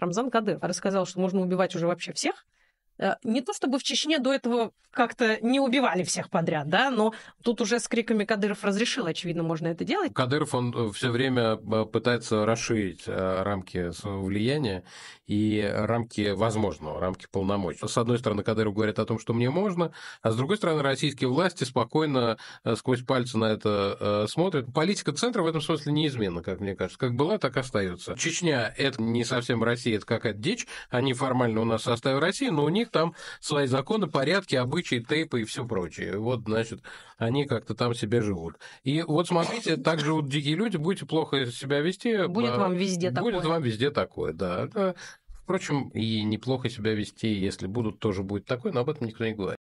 Рамзан Кадыров рассказал, что можно убивать уже вообще всех, Э, не то чтобы в Чечне до этого как-то не убивали всех подряд, да, но тут уже с криками Кадыров разрешил, очевидно, можно это делать. Кадыров, он э, все время э, пытается расширить рамки своего влияния и рамки возможного, рамки полномочий. С одной стороны, Кадыров говорит о том, что мне можно, а с другой стороны, российские власти спокойно сквозь пальцы на это смотрят. Политика центра в этом смысле неизменна, как мне кажется. Как была, так остается. Чечня – это не совсем Россия, это какая-то дичь. Они формально у нас в составе России, но у них них там свои законы, порядки, обычаи, тейпы и все прочее. Вот, значит, они как-то там себе живут. И вот смотрите, так вот дикие люди, будете плохо себя вести. Будет а, вам везде будет такое. Будет вам везде такое, да. Впрочем, и неплохо себя вести, если будут, тоже будет такое, но об этом никто не говорит.